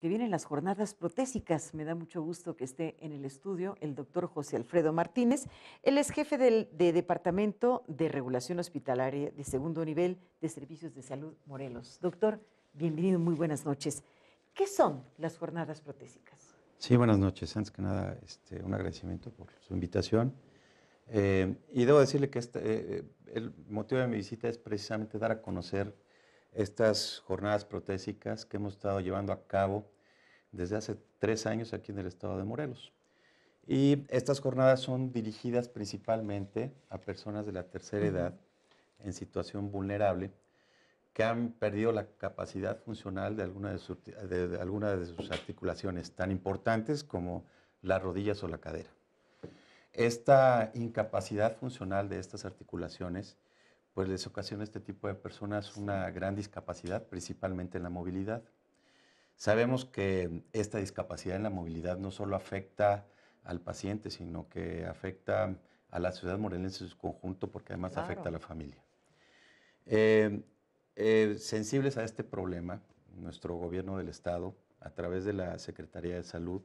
que vienen las jornadas protésicas. Me da mucho gusto que esté en el estudio el doctor José Alfredo Martínez. Él es jefe del, de Departamento de Regulación Hospitalaria de Segundo Nivel de Servicios de Salud Morelos. Doctor, bienvenido, muy buenas noches. ¿Qué son las jornadas protésicas? Sí, buenas noches. Antes que nada, este, un agradecimiento por su invitación. Eh, y debo decirle que este, eh, eh, el motivo de mi visita es precisamente dar a conocer estas jornadas protésicas que hemos estado llevando a cabo desde hace tres años aquí en el estado de Morelos. Y estas jornadas son dirigidas principalmente a personas de la tercera edad en situación vulnerable que han perdido la capacidad funcional de alguna de, sus, de sus articulaciones tan importantes como las rodillas o la cadera. Esta incapacidad funcional de estas articulaciones pues les ocasiona a este tipo de personas una gran discapacidad, principalmente en la movilidad. Sabemos que esta discapacidad en la movilidad no solo afecta al paciente, sino que afecta a la ciudad morelense en su conjunto, porque además afecta a la familia. Eh, eh, sensibles a este problema, nuestro gobierno del Estado, a través de la Secretaría de Salud,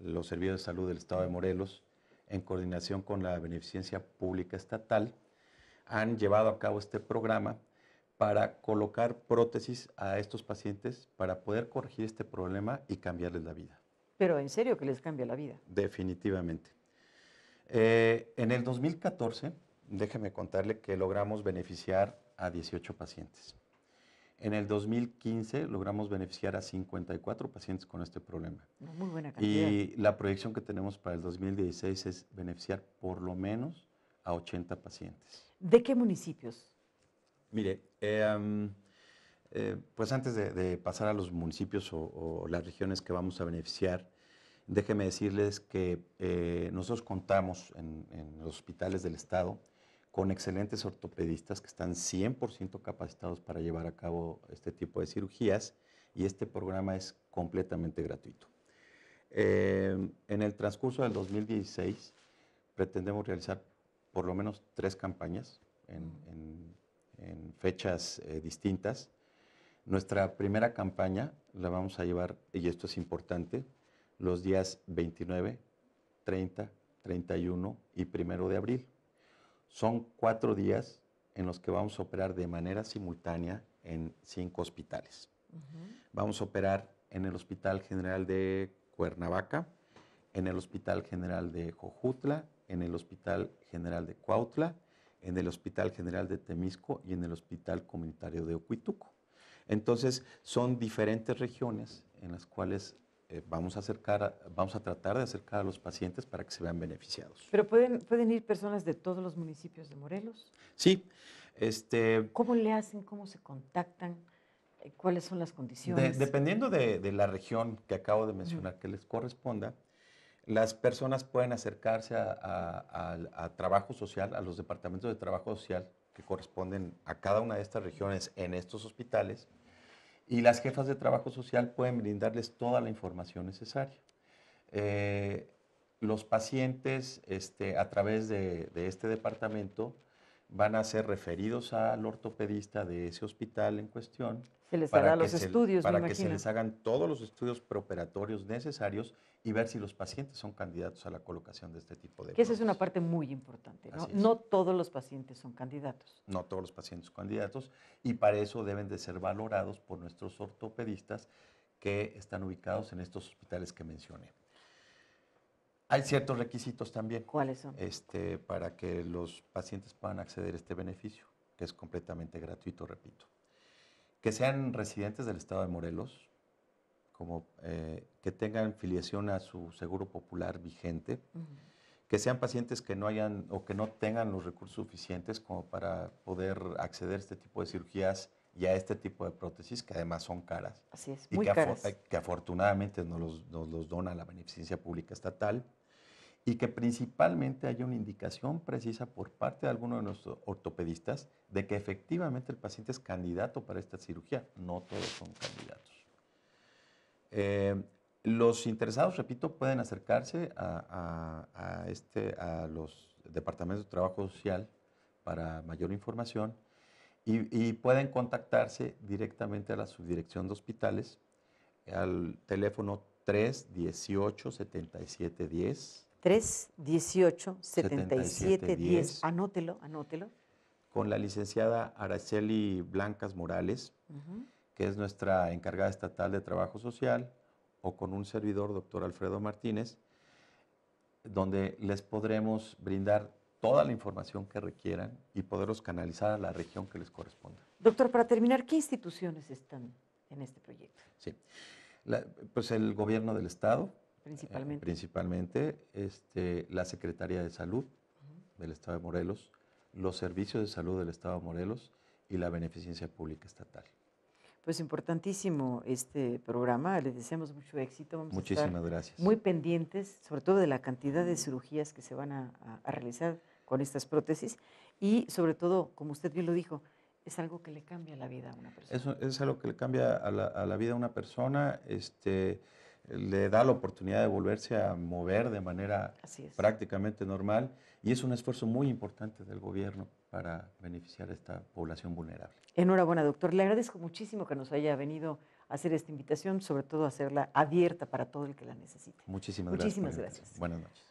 los servicios de salud del Estado de Morelos, en coordinación con la Beneficencia Pública Estatal, han llevado a cabo este programa para colocar prótesis a estos pacientes para poder corregir este problema y cambiarles la vida. Pero en serio que les cambia la vida. Definitivamente. Eh, en el 2014, déjeme contarle que logramos beneficiar a 18 pacientes. En el 2015 logramos beneficiar a 54 pacientes con este problema. Muy buena cantidad. Y la proyección que tenemos para el 2016 es beneficiar por lo menos a 80 pacientes. ¿De qué municipios? Mire, eh, eh, pues antes de, pasar a los municipios o, las regiones que vamos a beneficiar, déjeme decirles que eh, nosotros contamos en, en, los hospitales del Estado con excelentes ortopedistas que están 100% capacitados para llevar a cabo este tipo de cirugías y este programa es completamente gratuito. en el transcurso del 2016 pretendemos realizar por lo menos tres campañas en, fechas eh, distintas. Nuestra primera campaña la vamos a llevar, y esto es importante, los días 29, 30, 31 y 1 de abril. Son cuatro días en los que vamos a operar de manera simultánea en cinco hospitales. Vamos a operar en el Hospital General de Cuernavaca, en el Hospital General de Jojutla, en el Hospital General de Cuautla, en el Hospital General de Temisco y en el Hospital Comunitario de Ocuituco. Entonces, son diferentes regiones en las cuales eh, vamos, a acercar, vamos a tratar de acercar a los pacientes para que se vean beneficiados. ¿Pero pueden, pueden ir personas de todos los municipios de Morelos? Sí. Este, ¿Cómo le hacen? ¿Cómo se contactan? ¿Cuáles son las condiciones? dependiendo de, la región que acabo de mencionar que les corresponda, las personas pueden acercarse a, trabajo social, a los departamentos de trabajo social que corresponden a cada una de estas regiones en estos hospitales, y las jefas de trabajo social pueden brindarles toda la información necesaria. Eh, los pacientes este, a través de este departamento van a ser referidos al ortopedista de ese hospital en cuestión, les los Para que se les hagan todos los estudios preoperatorios necesarios y ver si los pacientes son candidatos a la colocación de este tipo de. Que esa es una parte muy importante, ¿no? todos los pacientes son candidatos. No todos los pacientes son candidatos y para eso deben de ser valorados por nuestros ortopedistas que están ubicados en estos hospitales que mencioné. Hay ciertos requisitos también. ¿Cuáles son? Este, para que los pacientes puedan acceder a este beneficio, que es completamente gratuito, repito que sean residentes del estado de Morelos, como eh, que tengan filiación a su seguro popular vigente, que sean pacientes que no hayan o que no tengan los recursos suficientes como para poder acceder a este tipo de cirugías y a este tipo de prótesis que además son caras. Así es, muy que caras. que afortunadamente nos los dona la beneficencia pública estatal y que principalmente haya una indicación precisa por parte de alguno de nuestros ortopedistas de que efectivamente el paciente es candidato para esta cirugía. No todos son candidatos. Eh, los interesados, repito, pueden acercarse este, a, los departamentos de trabajo social para mayor información y, y pueden contactarse directamente a la subdirección de hospitales al teléfono 318 7710 3 18 77, 10. Anótelo, anótelo. Con la licenciada Araceli Blancas Morales, que es nuestra encargada estatal de trabajo social, o con un servidor, doctor Alfredo Martínez, donde les podremos brindar toda la información que requieran y poderlos canalizar a la región que les corresponda. Doctor, para terminar, ¿qué instituciones están en este proyecto? Sí, pues el gobierno del Estado, Principalmente. principalmente este, la Secretaría de Salud del Estado de Morelos, los servicios de salud del Estado de Morelos y la beneficencia pública estatal. Pues importantísimo este programa, les deseamos mucho éxito. Muchísimas gracias. Muy pendientes, sobre todo de la cantidad de cirugías que se van a, realizar con estas prótesis y sobre todo, como usted bien lo dijo, es algo que le cambia la vida a una persona. es algo que le cambia a la, a la vida a una persona. Este, le da la oportunidad de volverse a mover de manera prácticamente normal y es un esfuerzo muy importante del gobierno para beneficiar a esta población vulnerable. Enhorabuena, doctor. Le agradezco muchísimo que nos haya venido a hacer esta invitación, sobre todo a hacerla abierta para todo el que la necesite. Muchísimas, Muchísimas gracias. gracias. Buenas noches.